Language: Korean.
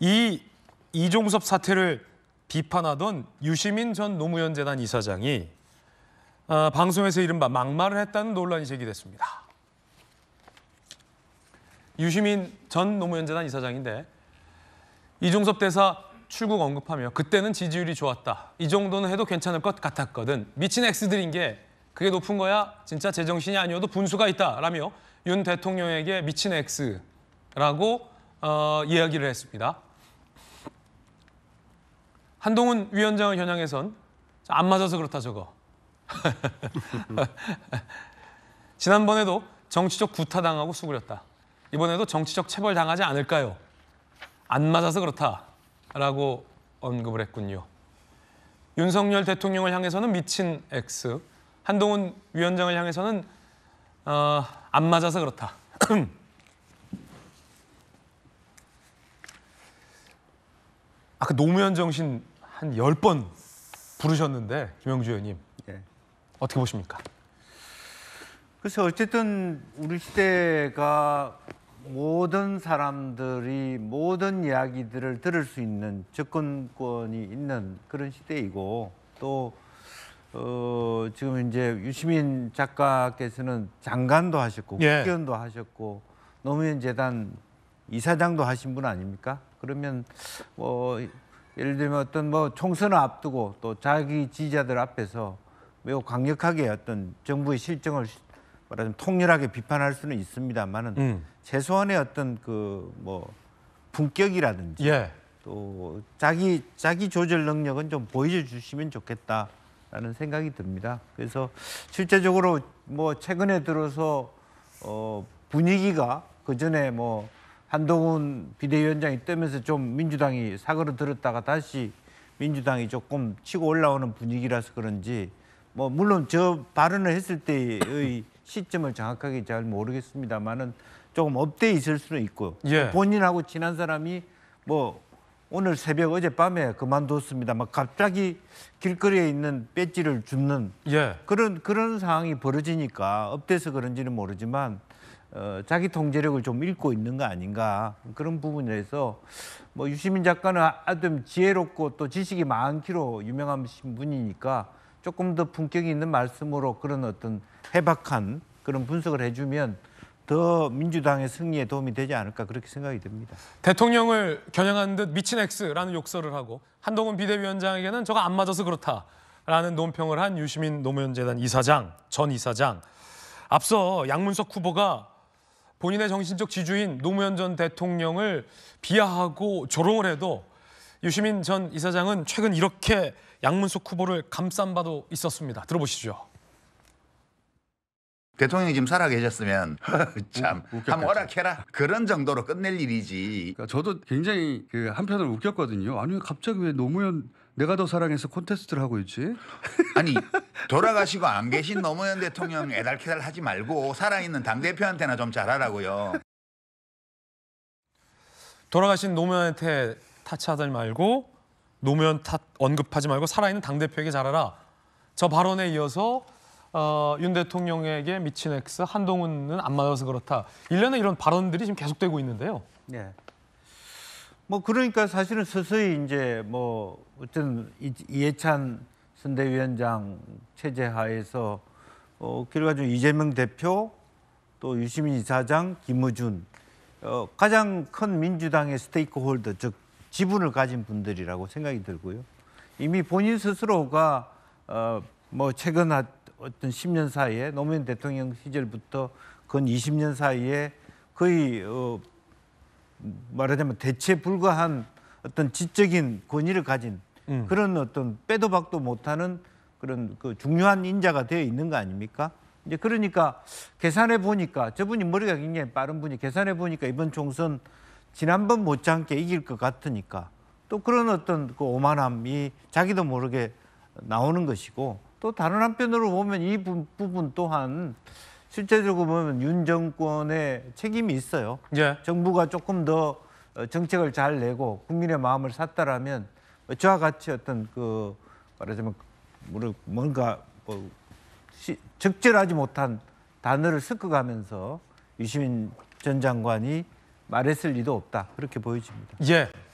이 이종섭 사태를 비판하던 유시민 전 노무현 재단 이사장이 어, 방송에서 이른바 막말을 했다는 논란이 제기됐습니다. 유시민 전 노무현 재단 이사장인데 이종섭 대사 출국 언급하며 그때는 지지율이 좋았다. 이 정도는 해도 괜찮을 것 같았거든. 미친 X들인 게 그게 높은 거야. 진짜 제정신이 아니어도 분수가 있다. 라며 윤 대통령에게 미친 X라고 어, 이야기를 했습니다. 한동훈 위원장을 겨냥해선 안 맞아서 그렇다 저거. 지난번에도 정치적 구타당하고 수그렸다. 이번에도 정치적 체벌당하지 않을까요? 안 맞아서 그렇다라고 언급을 했군요. 윤석열 대통령을 향해서는 미친 X, 한동훈 위원장을 향해서는 어, 안 맞아서 그렇다. 아까 그 노무현 정신 한열번 부르셨는데 김영주 의원님 예. 어떻게 보십니까? 글쎄 어쨌든 우리 시대가 모든 사람들이 모든 이야기들을 들을 수 있는 접근권이 있는 그런 시대이고 또 어, 지금 이제 유시민 작가께서는 장관도 하셨고 예. 국회의원도 하셨고 노무현 재단 이사장도 하신 분 아닙니까? 그러면 뭐 예를 들면 어떤 뭐 총선을 앞두고 또 자기 지지자들 앞에서 매우 강력하게 어떤 정부의 실정을 말하자면 통렬하게 비판할 수는 있습니다만은 음. 최소한의 어떤 그 뭐 품격이라든지 예. 또 자기 자기 조절 능력은 좀 보여주시면 좋겠다라는 생각이 듭니다. 그래서 실제적으로 뭐 최근에 들어서 어 분위기가 그 전에 뭐 한동훈 비대위원장이 뜨면서 좀 민주당이 사그러들었다가 다시 민주당이 조금 치고 올라오는 분위기라서 그런지 뭐 물론 저 발언을 했을 때의 시점을 정확하게 잘 모르겠습니다만은 조금 업돼 있을 수는 있고 예. 본인하고 친한 사람이 뭐 오늘 새벽 어젯밤에 그만뒀습니다. 막 갑자기 길거리에 있는 배지를 줍는 예. 그런 그런 상황이 벌어지니까 업돼서 그런지는 모르지만 어, 자기 통제력을 좀 잃고 있는 거 아닌가 그런 부분에서 뭐 유시민 작가는 아좀 지혜롭고 또 지식이 많기로 유명하신 분이니까 조금 더 품격이 있는 말씀으로 그런 어떤 해박한 그런 분석을 해주면 더 민주당의 승리에 도움이 되지 않을까 그렇게 생각이 듭니다. 대통령을 겨냥한 듯 미친 X라는 욕설을 하고 한동훈 비대위원장에게는 저가 안 맞아서 그렇다라는 논평을 한 유시민 노무현재단 이사장 전 이사장 앞서 양문석 후보가 본인의 정신적 지주인 노무현 전 대통령을 비하하고 조롱을 해도 유시민 전 이사장은 최근 이렇게 양문석 후보를 감싼 바도 있었습니다. 들어보시죠. 대통령이 지금 살아 계셨으면 참웃겼 한번 허락해라 그런 정도로 끝낼 일이지. 그러니까 저도 굉장히 그 한편으로 웃겼거든요. 아니 갑자기 왜 노무현 내가 더 사랑해서 콘테스트를 하고 있지? 아니 돌아가시고 안 계신 노무현 대통령 애달케달 하지 말고 살아있는 당 대표한테나 좀 잘하라고요. 돌아가신 노무현한테 타치하지 말고 노무현 탓 언급하지 말고 살아있는 당 대표에게 잘하라. 저 발언에 이어서 어, 윤 대통령에게 미친 X 한동훈은 안 맞아서 그렇다. 일련의 이런 발언들이 지금 계속되고 있는데요. 네. 뭐 그러니까 사실은 서서히 이제 뭐 어쨌든 이해찬 선대위원장 체제 하에서 어, 그래가지고 이재명 대표 또 유시민 이사장 김어준 어, 가장 큰 민주당의 스테이크홀더 즉 지분을 가진 분들이라고 생각이 들고요. 이미 본인 스스로가 어, 뭐 최근 어떤 10년 사이에 노무현 대통령 시절부터 건 20년 사이에 거의 어, 말하자면 대체 불과한 어떤 지적인 권위를 가진 음. 그런 어떤 빼도 박도 못하는 그런 그 중요한 인자가 되어 있는 거 아닙니까? 이제 그러니까 계산해 보니까 저분이 머리가 굉장히 빠른 분이 계산해 보니까 이번 총선 지난번 못지않게 이길 것 같으니까 또 그런 어떤 그 오만함이 자기도 모르게 나오는 것이고 또 다른 한편으로 보면 이 부분 또한 실제적으로 보면 윤 정권의 책임이 있어요. 예. 정부가 조금 더 어, 정책을 잘 내고 국민의 마음을 샀다라면 저와 같이 어떤 그 말하자면 뭔가 뭐 시, 적절하지 못한 단어를 섞어가면서 유시민 전 장관이 말했을 리도 없다 그렇게 보여집니다. 예.